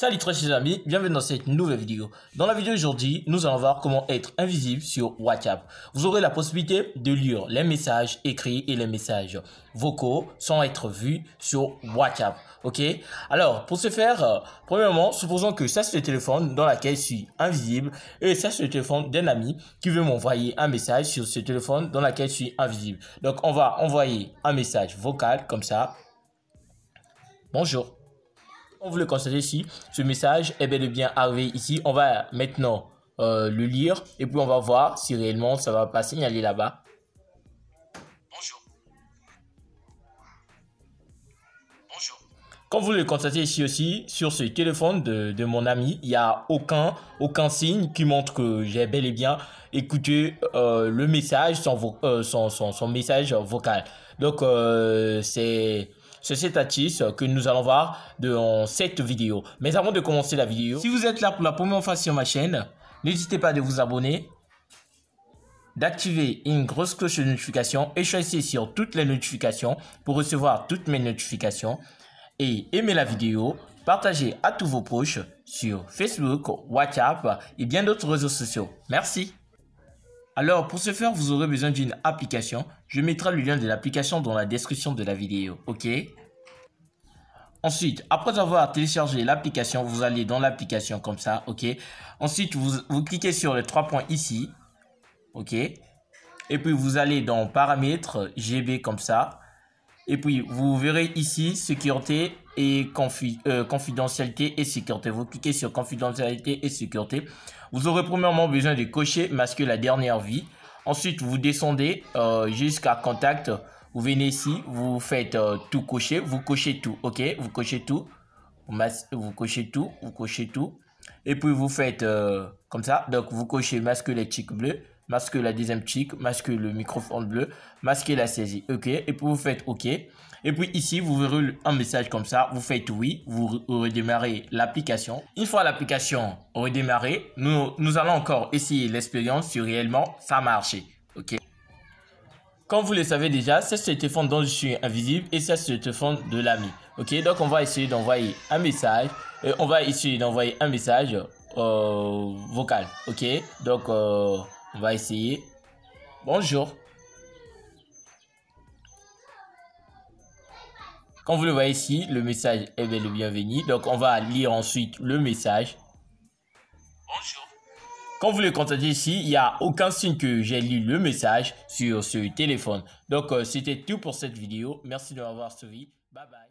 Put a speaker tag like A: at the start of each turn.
A: Salut très chers amis, bienvenue dans cette nouvelle vidéo. Dans la vidéo d'aujourd'hui, nous allons voir comment être invisible sur WhatsApp. Vous aurez la possibilité de lire les messages écrits et les messages vocaux sans être vus sur WhatsApp. Ok Alors, pour ce faire, euh, premièrement, supposons que ça c'est le téléphone dans lequel je suis invisible et ça c'est le téléphone d'un ami qui veut m'envoyer un message sur ce téléphone dans lequel je suis invisible. Donc, on va envoyer un message vocal comme ça. Bonjour on vous le constatez ici, ce message est bel et bien arrivé ici. On va maintenant euh, le lire et puis on va voir si réellement ça va pas signaler là-bas. Bonjour. Bonjour. Comme vous le constatez ici aussi, sur ce téléphone de, mon ami, il n'y a aucun, aucun signe qui montre que j'ai bel et bien écouté euh, le message, sans euh, son, son, son, message vocal. Donc, c'est c'est cet euh, que nous allons voir dans cette vidéo. Mais avant de commencer la vidéo, si vous êtes là pour la première fois sur ma chaîne, n'hésitez pas de vous abonner, d'activer une grosse cloche de notification et choisissez sur toutes les notifications pour recevoir toutes mes notifications et aimez la vidéo, partagez à tous vos proches sur Facebook, WhatsApp et bien d'autres réseaux sociaux. Merci. Alors, pour ce faire, vous aurez besoin d'une application. Je mettrai le lien de l'application dans la description de la vidéo, ok Ensuite, après avoir téléchargé l'application, vous allez dans l'application comme ça, ok Ensuite, vous, vous cliquez sur les trois points ici, ok Et puis, vous allez dans Paramètres, GB comme ça. Et puis, vous verrez ici sécurité et euh, confidentialité et sécurité. Vous cliquez sur confidentialité et sécurité. Vous aurez premièrement besoin de cocher masquer la dernière vie. Ensuite, vous descendez euh, jusqu'à contact. Vous venez ici, vous faites euh, tout cocher, vous cochez tout, ok Vous cochez tout, vous, cochez tout, vous cochez tout. Et puis, vous faites comme ça. Donc, vous cochez masque les tics bleus masque la deuxième chic masque le microphone bleu, masquer la saisie. OK. Et puis vous faites OK. Et puis ici, vous verrez un message comme ça. Vous faites oui, vous redémarrez l'application. Une fois l'application redémarrée, nous, nous allons encore essayer l'expérience si réellement ça marché, OK. Comme vous le savez déjà, c'est ce téléphone dont je suis invisible et c'est le téléphone de l'ami. Ok, donc on va essayer d'envoyer un message. Et euh, on va essayer d'envoyer un message euh, vocal. Ok, donc euh, on va essayer. Bonjour. quand vous le voyez ici, le message est le bienvenu. Donc, on va lire ensuite le message. Bonjour. Quand vous le contactez ici, il n'y a aucun signe que j'ai lu le message sur ce téléphone. Donc, euh, c'était tout pour cette vidéo. Merci de m'avoir suivi. Bye bye.